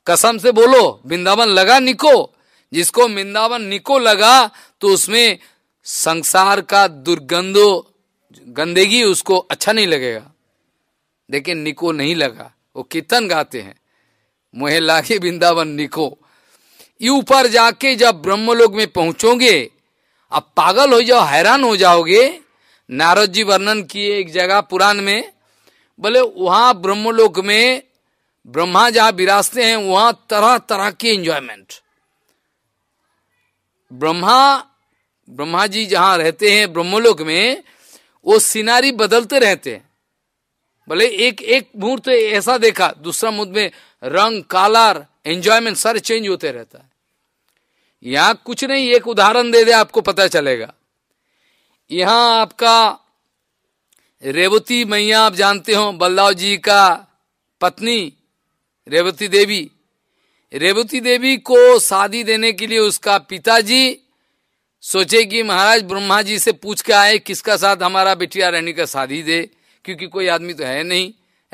Speaker 1: कसम से बोलो वृंदावन लगा निको जिसको वृंदावन निको लगा तो उसमें संसार का दुर्गंधो गंदगी उसको अच्छा नहीं लगेगा लेकिन निको नहीं लगा वो कीर्तन गाते हैं मोहे लागे वृंदावन निको ये ऊपर जाके जब ब्रह्मलोक में पहुंचोगे अब पागल हो जाओ हैरान हो जाओगे नारद जी वर्णन किए एक जगह पुराण में बोले वहां ब्रह्मलोक में ब्रह्मा जहां विराजते हैं वहां तरह तरह के एंजॉयमेंट ब्रह्मा ब्रह्मा जी जहां रहते हैं ब्रह्मलोक में वो सीनारी बदलते रहते हैं बोले एक एक मुहूर्त ऐसा देखा दूसरा मुहूर्त में रंग कालर एंजॉयमेंट सारे चेंज होते रहता है यहां कुछ नहीं एक उदाहरण दे दे आपको पता चलेगा यहां आपका रेवती मैया आप जानते हो बल्लाव जी का पत्नी रेवती देवी रेवती देवी को शादी देने के लिए उसका पिताजी सोचे कि महाराज ब्रह्मा जी से पूछ के आए किसका साथ हमारा बेटिया रहनी का शादी दे क्योंकि कोई आदमी तो है नहीं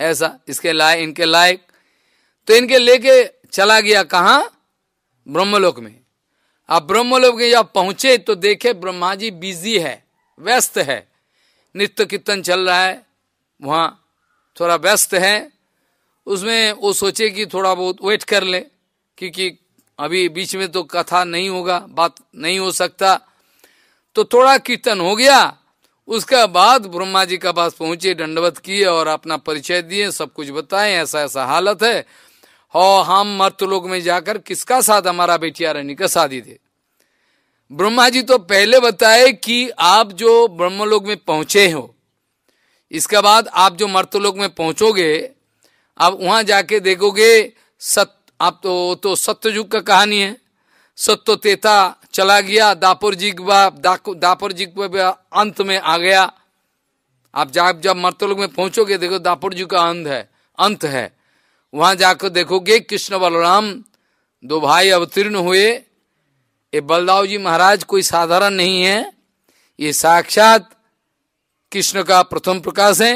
Speaker 1: ऐसा इसके लायक इनके लायक तो इनके लेके चला गया कहा ब्रह्मलोक में अब ब्रह्म लोग जब पहुंचे तो देखे ब्रह्मा जी बिजी है व्यस्त है नित्य कीर्तन चल रहा है वहां थोड़ा व्यस्त है उसमें वो सोचे कि थोड़ा बहुत वेट कर ले क्योंकि अभी बीच में तो कथा नहीं होगा बात नहीं हो सकता तो थोड़ा कीर्तन हो गया उसका बाद ब्रह्मा जी का पास पहुंचे दंडवत किए और अपना परिचय दिए सब कुछ बताए ऐसा ऐसा हालत है हो हम मर्तलोक में जाकर किसका साथ हमारा बेटिया रानी का शादी दे ब्रह्मा जी तो पहले बताए कि आप जो ब्रह्मलोक में पहुंचे हो इसके बाद आप जो मर्तलोक में पहुंचोगे आप वहां जाके देखोगे सत आप तो तो सत्ययुग का कहानी है सत्य तेता चला गया दापुर जी दा, दापुर जी अंत में आ गया आप जब जब मर्तलोक में पहुंचोगे देखो दापुर जी का अंत है अंत है वहां जाकर देखोगे कृष्ण बलराम दो भाई अवतीर्ण हुए ये बलदाव जी महाराज कोई साधारण नहीं है ये साक्षात कृष्ण का प्रथम प्रकाश है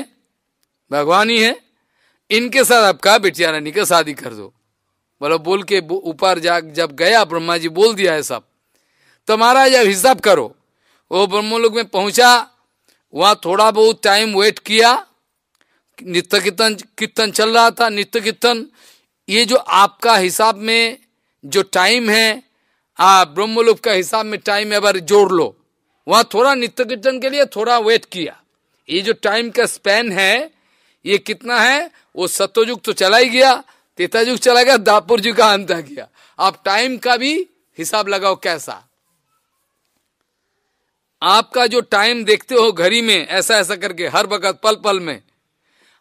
Speaker 1: भगवान ही है इनके साथ आपका बेटिया रानी का शादी कर दो बोलो मतलब बोल के ऊपर जा जब गया ब्रह्मा जी बोल दिया है सब तो महाराज अब हिसाब करो वो ब्रह्म में पहुंचा वहां थोड़ा बहुत टाइम वेट किया नित्य कीर्तन कीर्तन चल रहा था नित्य कीर्तन ये जो आपका हिसाब में जो टाइम है आ, ब्रह्मलोक का हिसाब में टाइम अगर जोड़ लो वहां थोड़ा नित्य कीर्तन के लिए थोड़ा वेट किया ये जो टाइम का स्पैन है ये कितना है वो सत्योजुग तो चला ही गया तेताजुग चला गया दापुर जी का अंत आ गया आप टाइम का भी हिसाब लगाओ कैसा आपका जो टाइम देखते हो घड़ी में ऐसा ऐसा करके हर वक्त पल पल में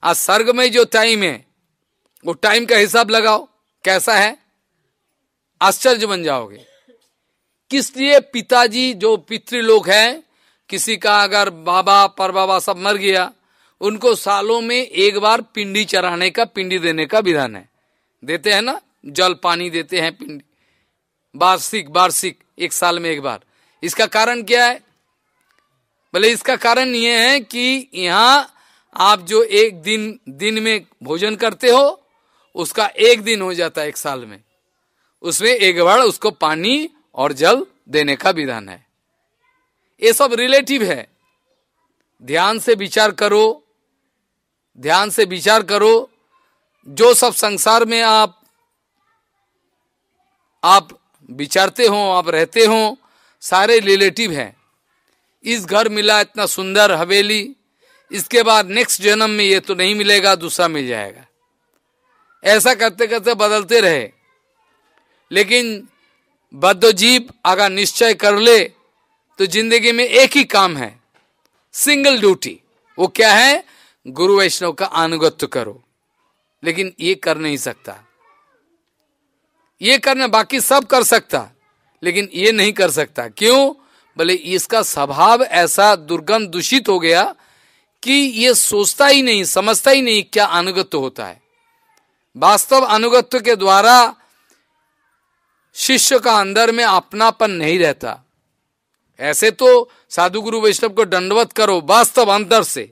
Speaker 1: आज स्वर्ग में जो टाइम है वो टाइम का हिसाब लगाओ कैसा है आश्चर्य बन जाओगे किस लिए पिताजी जो पितृलोक हैं किसी का अगर बाबा पर बाबा सब मर गया उनको सालों में एक बार पिंडी चराने का पिंडी देने का विधान है देते हैं ना जल पानी देते हैं पिंडी वार्षिक वार्षिक एक साल में एक बार इसका कारण क्या है भले इसका कारण ये है कि यहां आप जो एक दिन दिन में भोजन करते हो उसका एक दिन हो जाता है एक साल में उसमें एक बार उसको पानी और जल देने का विधान है ये सब रिलेटिव है ध्यान से विचार करो ध्यान से विचार करो जो सब संसार में आप आप विचारते हो आप रहते हो सारे रिलेटिव हैं इस घर मिला इतना सुंदर हवेली इसके बाद नेक्स्ट जन्म में ये तो नहीं मिलेगा दूसरा मिल जाएगा ऐसा करते करते बदलते रहे लेकिन बद्ध जीव अगर निश्चय कर ले तो जिंदगी में एक ही काम है सिंगल ड्यूटी वो क्या है गुरु वैष्णव का अनुगत्य करो लेकिन ये कर नहीं सकता ये करना बाकी सब कर सकता लेकिन ये नहीं कर सकता क्यों बोले इसका स्वभाव ऐसा दुर्गंध दूषित हो गया कि ये सोचता ही नहीं समझता ही नहीं क्या अनुगत्य होता है वास्तव अनुगत्य के द्वारा शिष्य का अंदर में अपनापन नहीं रहता ऐसे तो साधु गुरु वैष्णव को दंडवत करो वास्तव अंतर से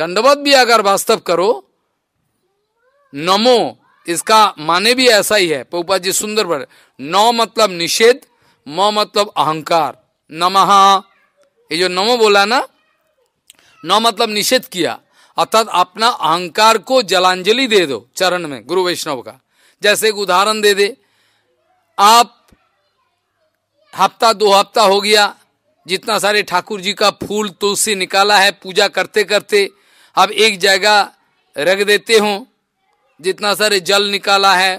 Speaker 1: दंडवत भी अगर वास्तव करो नमो इसका माने भी ऐसा ही है पोपा जी सुंदर पर नौ मतलब निषेध म मतलब अहंकार नमहा ये जो नमो बोला ना न मतलब निषेध किया अर्थात अपना अहंकार को जलांजलि दे दो चरण में गुरु वैष्णव का जैसे एक उदाहरण दे दे आप हफ्ता दो हफ्ता हो गया जितना सारे ठाकुर जी का फूल तुलसी निकाला है पूजा करते करते अब एक जगह रख देते हो जितना सारे जल निकाला है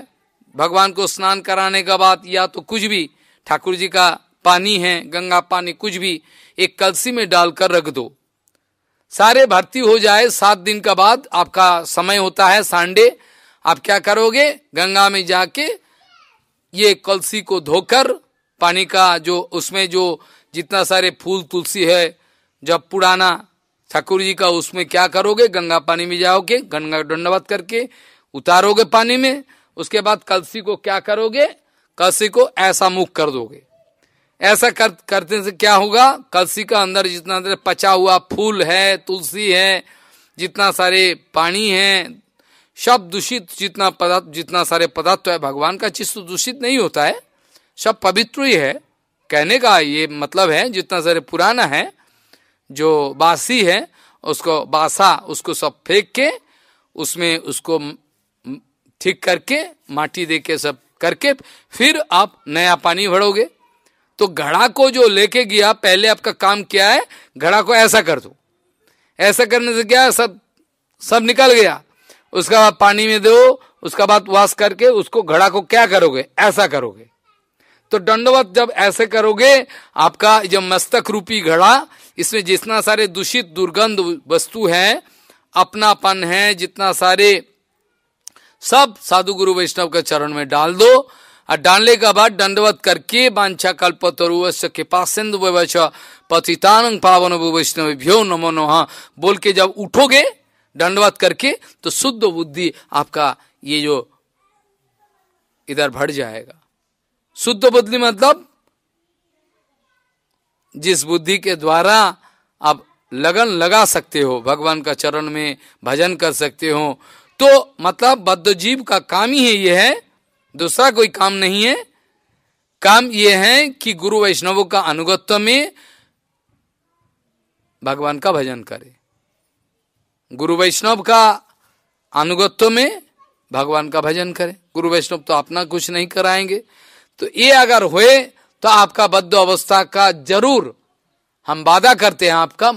Speaker 1: भगवान को स्नान कराने का बाद या तो कुछ भी ठाकुर जी का पानी है गंगा पानी कुछ भी एक कलसी में डालकर रख दो सारे भर्ती हो जाए सात दिन का बाद आपका समय होता है सांडे आप क्या करोगे गंगा में जाके ये कलसी को धोकर पानी का जो उसमें जो जितना सारे फूल तुलसी है जब पुराना ठाकुर जी का उसमें क्या करोगे गंगा पानी में जाओगे गंगा दंडवत करके उतारोगे पानी में उसके बाद कलसी को क्या करोगे कलसी को ऐसा मुख कर दोगे ऐसा कर, करते से क्या होगा कलसी का अंदर जितना अंदर पचा हुआ फूल है तुलसी है जितना सारे पानी है सब दूषित जितना पदार्थ जितना सारे पदार्थ तो है भगवान का चीज़ तो दूषित नहीं होता है सब पवित्र ही है कहने का ये मतलब है जितना सारे पुराना है जो बासी है उसको बासा उसको सब फेंक के उसमें उसको ठीक करके माटी दे के सब करके फिर आप नया पानी भरोगे तो घड़ा को जो लेके गया पहले आपका काम क्या है घड़ा को ऐसा कर दो ऐसा करने से क्या सब सब निकल गया उसका बाद पानी में दो उसका बाद वाश करके उसको घड़ा को क्या करोगे ऐसा करोगे तो दंडवत जब ऐसे करोगे आपका जब मस्तक रूपी घड़ा इसमें जितना सारे दूषित दुर्गंध वस्तु है अपनापन है जितना सारे सब साधु गुरु वैष्णव के चरण में डाल दो और डालने बाद दंडवत करके कल्प कल्पतरुवश कृपा सिंधु व्यवच पतितानंग पावन वैष्णव्यो नमो नोहा बोल के जब उठोगे दंडवत करके तो शुद्ध बुद्धि आपका ये जो इधर भर जाएगा शुद्ध बुद्धि मतलब जिस बुद्धि के द्वारा आप लगन लगा सकते हो भगवान का चरण में भजन कर सकते हो तो मतलब बद्ध जीव का काम ही है यह है दूसरा कोई काम नहीं है काम यह है कि गुरु वैष्णवों का अनुगत्व में भगवान का भजन करे गुरु वैष्णव का अनुगत्व में भगवान का भजन करे गुरु वैष्णव तो अपना कुछ नहीं कराएंगे तो ये अगर हुए तो आपका बद्ध अवस्था का जरूर हम वादा करते हैं आपका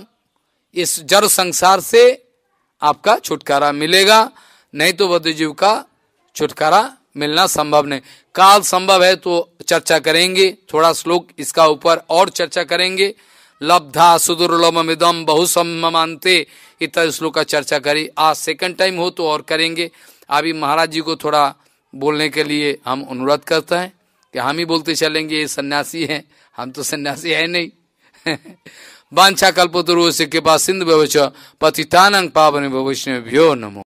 Speaker 1: इस जड़ संसार से आपका छुटकारा मिलेगा नहीं तो बद्ध जीव का छुटकारा मिलना संभव नहीं काल संभव है तो चर्चा करेंगे थोड़ा श्लोक इसका ऊपर और चर्चा करेंगे लब्धा इदम बहुसमानते इतना श्लोक का चर्चा करें आज सेकंड टाइम हो तो और करेंगे अभी महाराज जी को थोड़ा बोलने के लिए हम अनुरोध करते हैं कि हम ही बोलते चलेंगे ये सन्यासी हैं हम तो सन्यासी है नहीं *laughs* बांछा कल्पतरु से कृपा सिंधु भविष्य पतितानंग पावन भविष्य भ्यो नमो